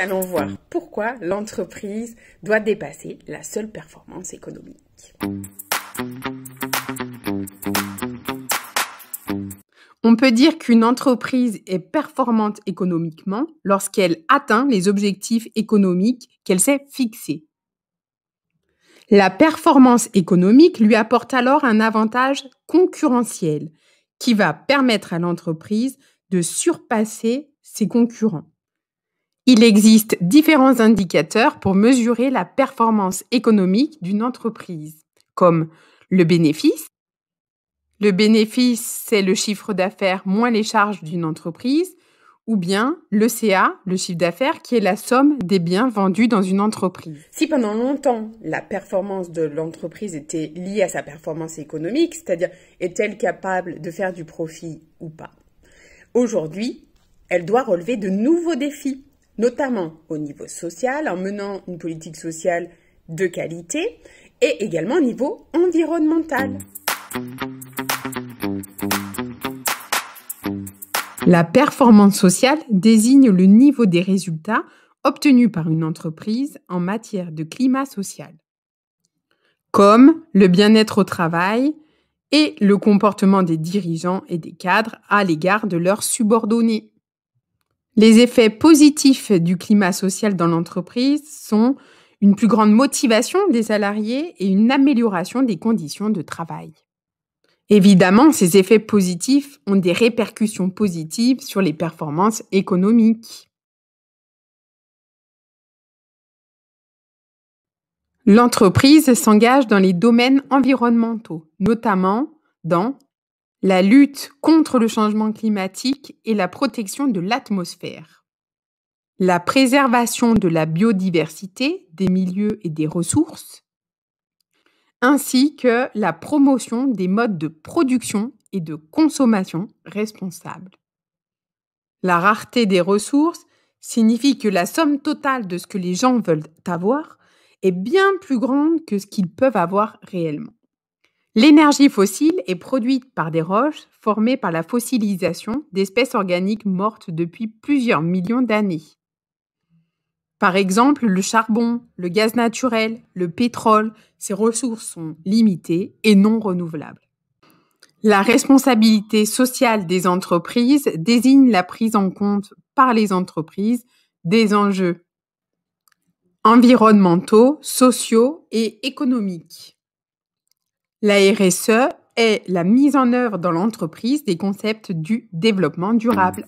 allons voir mm. pourquoi l'entreprise doit dépasser la seule performance économique. On peut dire qu'une entreprise est performante économiquement lorsqu'elle atteint les objectifs économiques qu'elle s'est fixés. La performance économique lui apporte alors un avantage concurrentiel qui va permettre à l'entreprise de surpasser ses concurrents. Il existe différents indicateurs pour mesurer la performance économique d'une entreprise, comme le bénéfice. Le bénéfice, c'est le chiffre d'affaires moins les charges d'une entreprise, ou bien le CA, le chiffre d'affaires, qui est la somme des biens vendus dans une entreprise. Si pendant longtemps la performance de l'entreprise était liée à sa performance économique, c'est-à-dire est-elle capable de faire du profit ou pas, aujourd'hui, elle doit relever de nouveaux défis notamment au niveau social, en menant une politique sociale de qualité et également au niveau environnemental. La performance sociale désigne le niveau des résultats obtenus par une entreprise en matière de climat social, comme le bien-être au travail et le comportement des dirigeants et des cadres à l'égard de leurs subordonnés. Les effets positifs du climat social dans l'entreprise sont une plus grande motivation des salariés et une amélioration des conditions de travail. Évidemment, ces effets positifs ont des répercussions positives sur les performances économiques. L'entreprise s'engage dans les domaines environnementaux, notamment dans la lutte contre le changement climatique et la protection de l'atmosphère, la préservation de la biodiversité, des milieux et des ressources, ainsi que la promotion des modes de production et de consommation responsables. La rareté des ressources signifie que la somme totale de ce que les gens veulent avoir est bien plus grande que ce qu'ils peuvent avoir réellement. L'énergie fossile est produite par des roches formées par la fossilisation d'espèces organiques mortes depuis plusieurs millions d'années. Par exemple, le charbon, le gaz naturel, le pétrole, ces ressources sont limitées et non renouvelables. La responsabilité sociale des entreprises désigne la prise en compte par les entreprises des enjeux environnementaux, sociaux et économiques. La RSE est la mise en œuvre dans l'entreprise des concepts du développement durable.